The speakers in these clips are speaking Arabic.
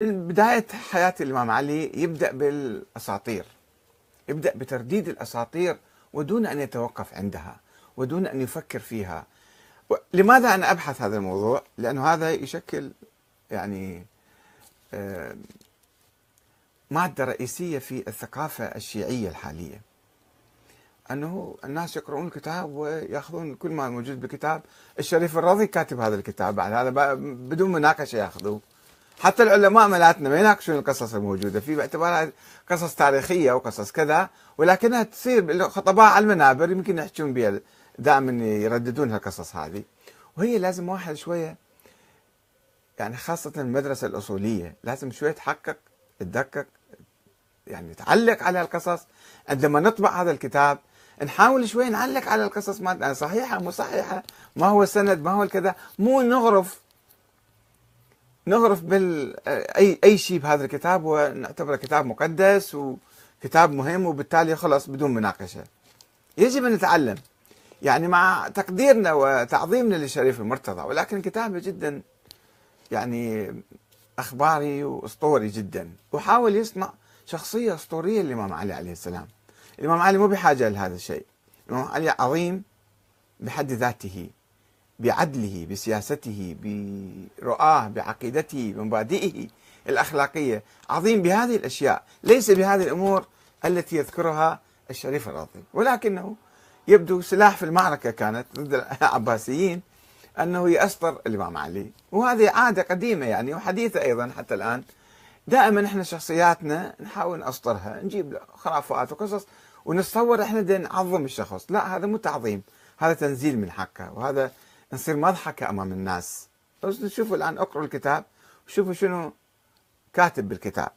بداية حياة الإمام علي يبدأ بالأساطير يبدأ بترديد الأساطير ودون أن يتوقف عندها ودون أن يفكر فيها لماذا أنا أبحث هذا الموضوع؟ لأنه هذا يشكل يعني آه، مادة رئيسية في الثقافة الشيعية الحالية أنه الناس يقرؤون الكتاب ويأخذون كل ما موجود بالكتاب الشريف الرضي كاتب هذا الكتاب على هذا بدون مناقشة يأخذوه حتى العلماء ملاتنا ما يناقشون القصص الموجوده في باعتبارها قصص تاريخيه وقصص كذا ولكنها تصير الخطباء على المنابر يمكن يحجون بها دائما يرددون هالقصص هذه وهي لازم واحد شويه يعني خاصه المدرسه الاصوليه لازم شويه تحقق تدقق يعني تعلق على القصص عندما نطبع هذا الكتاب نحاول شوي نعلق على القصص مالتنا صحيحه مو صحيحه ما هو السند ما هو الكذا مو نغرف نغرف بال اي اي شيء بهذا الكتاب ونعتبره كتاب مقدس وكتاب مهم وبالتالي خلص بدون مناقشه. يجب ان نتعلم يعني مع تقديرنا وتعظيمنا للشريف المرتضى ولكن كتابه جدا يعني اخباري واسطوري جدا وحاول يصنع شخصيه اسطوريه للامام علي عليه السلام. الامام علي مو بحاجه لهذا الشيء. الامام علي عظيم بحد ذاته بعدله بسياسته برؤاه بعقيدته بمبادئه الأخلاقية عظيم بهذه الأشياء ليس بهذه الأمور التي يذكرها الشريف الراضي ولكنه يبدو سلاح في المعركة كانت ضد العباسيين أنه يأسطر الإمام علي وهذه عادة قديمة يعني وحديثة أيضا حتى الآن دائما احنا شخصياتنا نحاول نأسطرها نجيب خرافات وقصص ونتصور احنا نعظم الشخص لا هذا مو تعظيم هذا تنزيل من حقه وهذا نصير مضحكة أمام الناس شوفوا الآن اقرأوا الكتاب وشوفوا شنو كاتب بالكتاب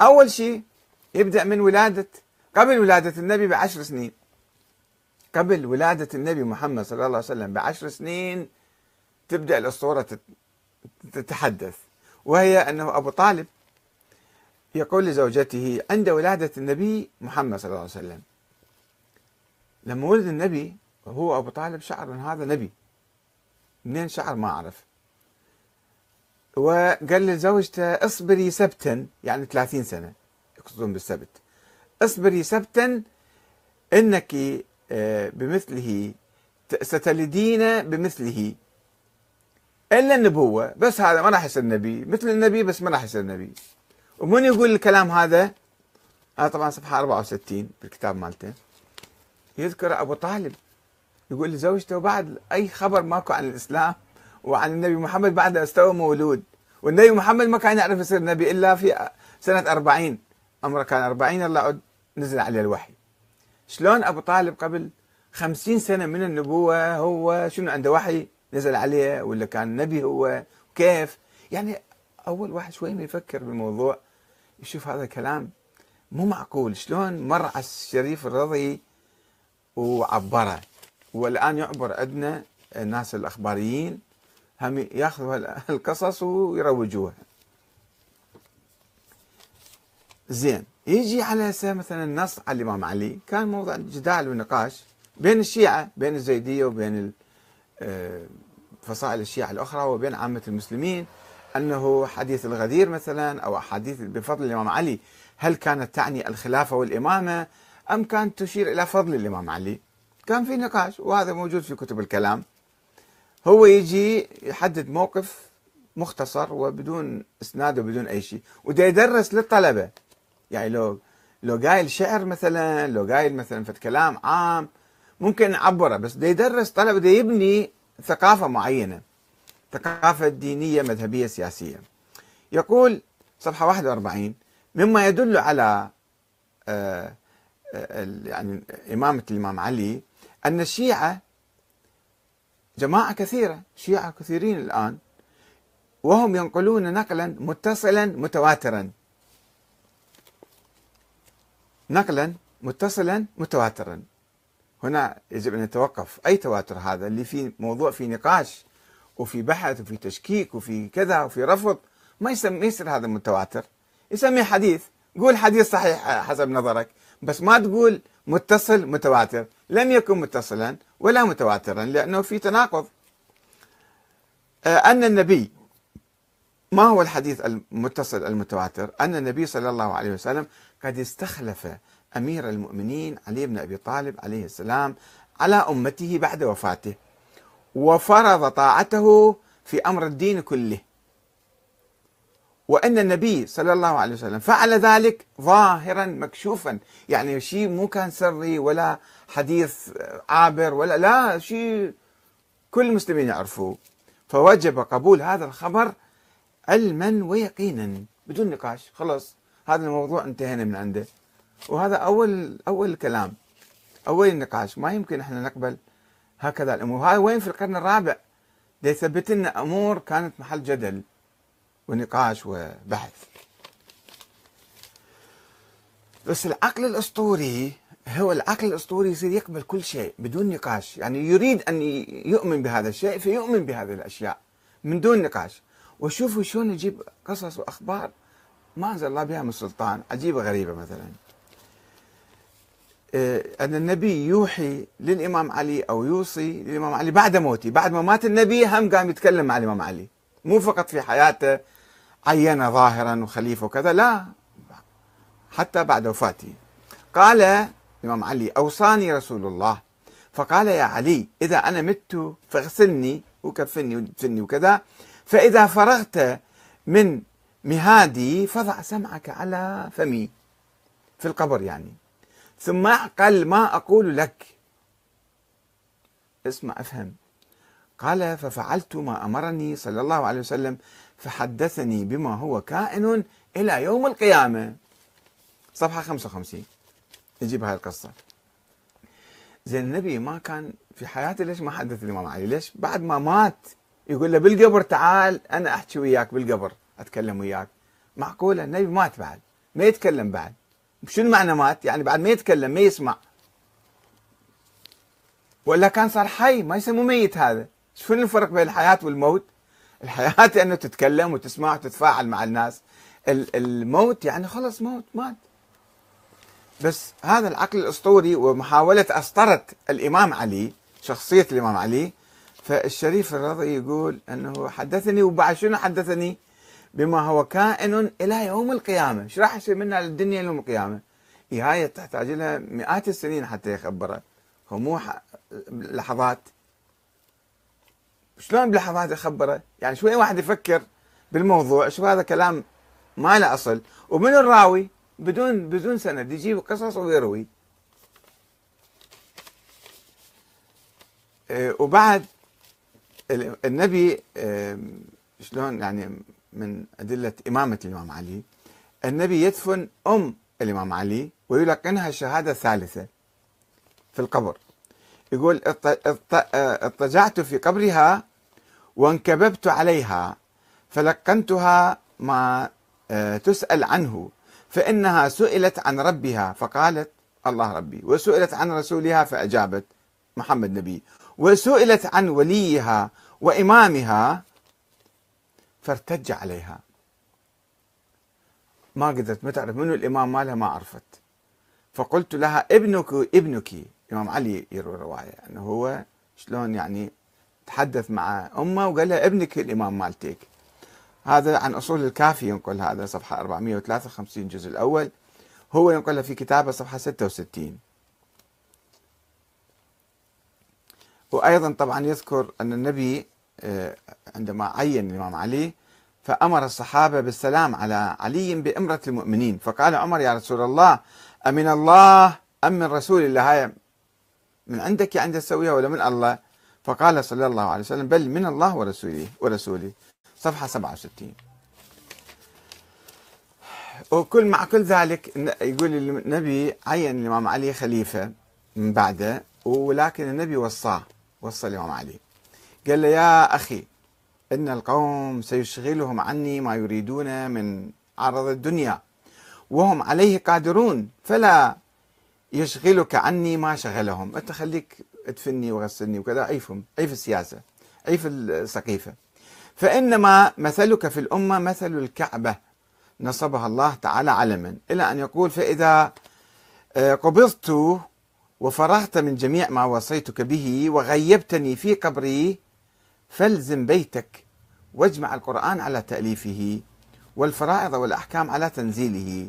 أول شيء يبدأ من ولادة قبل ولادة النبي بعشر سنين قبل ولادة النبي محمد صلى الله عليه وسلم بعشر سنين تبدأ الأسطورة تتحدث وهي أنه أبو طالب يقول لزوجته عند ولادة النبي محمد صلى الله عليه وسلم لما ولد النبي هو أبو طالب شعر أن هذا نبي منين شعر ما أعرف وقال لزوجته اصبري سبتا يعني 30 سنة يقصدون بالسبت اصبري سبتا انك آه، بمثله ستلدين بمثله الا النبوه بس هذا ما راح يصير نبي مثل النبي بس ما راح يصير نبي ومن يقول الكلام هذا هذا طبعا صفحه 64 بالكتاب مالته يذكر ابو طالب يقول لزوجته بعد أي خبر ماكو عن الإسلام وعن النبي محمد بعد استوى مولود والنبي محمد ما كان يعرف يصير نبي إلا في سنة 40 عمره كان 40 الله نزل عليه الوحي شلون أبو طالب قبل 50 سنة من النبوة هو شنو عنده وحي نزل عليه ولا كان نبي هو كيف يعني أول واحد شوي ما يفكر بالموضوع يشوف هذا الكلام مو معقول شلون مر على الشريف الرضي وعبره والان يعبر عندنا الناس الاخباريين هم ياخذوا القصص ويروجوها زين يجي على هسه مثلا النص على الامام علي كان موضع جدال ونقاش بين الشيعه بين الزيديه وبين آه، فصائل الشيعه الاخرى وبين عامه المسلمين انه حديث الغدير مثلا او احاديث بفضل الامام علي هل كانت تعني الخلافه والامامه ام كانت تشير الى فضل الامام علي؟ كان في نقاش وهذا موجود في كتب الكلام هو يجي يحدد موقف مختصر وبدون اسناد وبدون اي شيء وده يدرس للطلبه يعني لو لو قايل شعر مثلا لو قايل مثلا في كلام عام ممكن نعبره بس ده يدرس طلبه ده يبني ثقافه معينه ثقافه دينيه مذهبيه سياسيه يقول صفحه 41 مما يدل على آه، آه، يعني إمامة الإمام علي أن الشيعة جماعة كثيرة شيعة كثيرين الآن وهم ينقلون نقلا متصلا متواترا نقلا متصلا متواترا هنا يجب أن نتوقف أي تواتر هذا اللي في موضوع في نقاش وفي بحث وفي تشكيك وفي كذا وفي رفض ما يسمي يصير هذا متواتر يسميه حديث قول حديث صحيح حسب نظرك بس ما تقول متصل متواتر لم يكن متصلا ولا متواترا لأنه في تناقض آه، أن النبي ما هو الحديث المتصل المتواتر أن النبي صلى الله عليه وسلم قد استخلف أمير المؤمنين علي بن أبي طالب عليه السلام على أمته بعد وفاته وفرض طاعته في أمر الدين كله وأن النبي صلى الله عليه وسلم فعل ذلك ظاهرا مكشوفا يعني شيء مو كان سري ولا حديث عابر ولا لا شيء كل المسلمين يعرفوه فوجب قبول هذا الخبر علما ويقينا بدون نقاش خلص هذا الموضوع انتهينا من عنده وهذا أول أول الكلام أول النقاش ما يمكن احنا نقبل هكذا الأمور هاي وين في القرن الرابع ليثبت لنا أمور كانت محل جدل ونقاش وبحث بس العقل الأسطوري هو العقل الأسطوري يصير يقبل كل شيء بدون نقاش يعني يريد أن يؤمن بهذا الشيء فيؤمن بهذه الأشياء من دون نقاش وشوفوا شلون نجيب قصص وأخبار ما أنزل الله بها من سلطان عجيبة غريبة مثلا آه، أن النبي يوحي للإمام علي أو يوصي للإمام علي بعد موتي بعد ما مات النبي هم قام يتكلم مع الإمام علي مو فقط في حياته عين ظاهرا وخليفة وكذا لا حتى بعد وفاته قال الإمام علي أوصاني رسول الله فقال يا علي إذا أنا مت فاغسلني وكفني ودفني وكذا فإذا فرغت من مهادي فضع سمعك على فمي في القبر يعني ثم اعقل ما أقول لك اسمع افهم قال ففعلت ما امرني صلى الله عليه وسلم فحدثني بما هو كائن الى يوم القيامه صفحه 55 نجيب هاي القصه زين النبي ما كان في حياته ليش ما حدث الامام علي؟ ليش بعد ما مات يقول له بالقبر تعال انا احكي وياك بالقبر اتكلم وياك معقوله النبي مات بعد ما يتكلم بعد شنو معنى مات؟ يعني بعد ما يتكلم ما يسمع ولا كان صار حي ما يسموه ميت هذا شنو الفرق بين الحياة والموت الحياة أنه تتكلم وتسمع وتتفاعل مع الناس الموت يعني خلص موت مات بس هذا العقل الأسطوري ومحاولة أسطرة الإمام علي شخصية الإمام علي فالشريف الرضي يقول أنه حدثني وبعد شنو حدثني بما هو كائن إلى يوم القيامة شو راح يصير منا للدنيا يوم القيامة إيه هاي تحتاج لها مئات السنين حتى يخبرها هو مو لحظات شلون بلحظات يخبره؟ اخبره؟ يعني شوي واحد يفكر بالموضوع شوف هذا كلام ما له اصل ومن الراوي بدون بدون سند يجيب قصص ويروي إيه، وبعد النبي إيه، شلون يعني من أدلة إمامة الإمام علي النبي يدفن أم الإمام علي ويلقنها الشهادة الثالثة في القبر يقول اضطجعت في قبرها وانكببت عليها فلقنتها ما آه، تسأل عنه فإنها سئلت عن ربها فقالت الله ربي وسئلت عن رسولها فأجابت محمد نبي وسئلت عن وليها وإمامها فارتج عليها ما قدرت ما تعرف منو الإمام مالها ما عرفت فقلت لها ابنك ابنك إمام علي يروي رواية أنه يعني هو شلون يعني تحدث مع امه وقال لها ابنك الامام مالتك هذا عن اصول الكافي ينقل هذا صفحه 453 الجزء الاول هو ينقلها في كتابه صفحه 66 وايضا طبعا يذكر ان النبي آه، عندما عين الامام علي فامر الصحابه بالسلام على علي بامره المؤمنين فقال عمر يا رسول الله امن الله ام من رسول الله هاي من عندك يعني تسويها ولا من الله؟ فقال صلى الله عليه وسلم بل من الله ورسوله ورسوله صفحة 67 وكل مع كل ذلك يقول النبي عين الإمام علي خليفة من بعده ولكن النبي وصاه وصى الإمام علي قال له يا أخي إن القوم سيشغلهم عني ما يريدون من عرض الدنيا وهم عليه قادرون فلا يشغلك عني ما شغلهم أنت خليك ادفني وغسلني وكذا أي فهم أي في السياسة أي في السقيفة فإنما مثلك في الأمة مثل الكعبة نصبها الله تعالى علما إلى أن يقول فإذا آه، قبضت وفرغت من جميع ما وصيتك به وغيبتني في قبري فالزم بيتك واجمع القرآن على تأليفه والفرائض والأحكام على تنزيله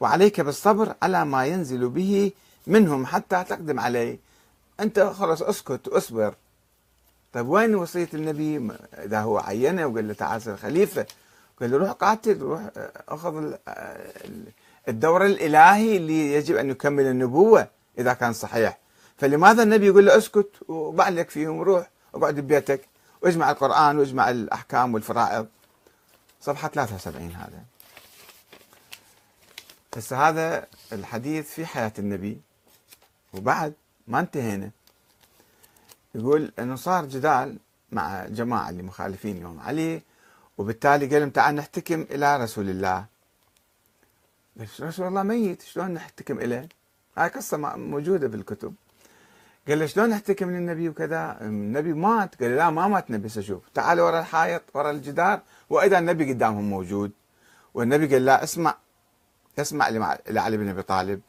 وعليك بالصبر على ما ينزل به منهم حتى تقدم عليه انت خلاص اسكت واصبر طيب وين وصيه النبي اذا هو عينه وقال له تعال صير خليفه قال له روح قاتل روح آه، اخذ آه، الدور الالهي اللي يجب ان يكمل النبوه اذا كان صحيح فلماذا النبي يقول له اسكت وبعلك فيهم روح اقعد ببيتك واجمع القران واجمع الاحكام والفرائض صفحه 73 هذا هسه هذا الحديث في حياه النبي وبعد ما انتهينا يقول انه صار جدال مع جماعه اللي مخالفين يوم علي وبالتالي قال لهم تعال نحتكم الى رسول الله بس رسول الله ميت شلون نحتكم اليه؟ هاي قصه موجوده بالكتب قال له شلون نحتكم للنبي وكذا النبي مات قال لا ما مات النبي سأشوف تعال ورا الحائط ورا الجدار واذا النبي قدامهم موجود والنبي قال لا اسمع اسمع لعلي بن ابي طالب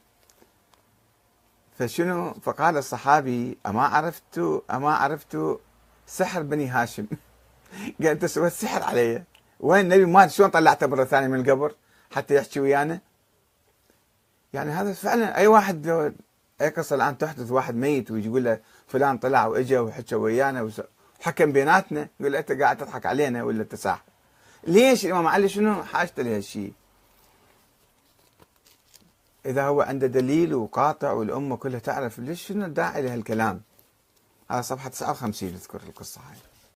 فشنو فقال الصحابي أما عرفت أما عرفت سحر بني هاشم قال أنت سويت سحر علي وين النبي ما شلون طلعته مرة ثانية من القبر حتى يحكي ويانا يعني هذا فعلا أي واحد لو أي قصة الآن تحدث واحد ميت ويجي يقول له فلان طلع وإجا وحكى ويانا وحكم بيناتنا يقول له أنت قاعد تضحك علينا ولا تساح ليش الإمام علي شنو حاجته لهالشيء إذا هو عنده دليل وقاطع والأمة كلها تعرف ليش شنو الداعي لهالكلام هذا صفحة 59 نذكر القصة هاي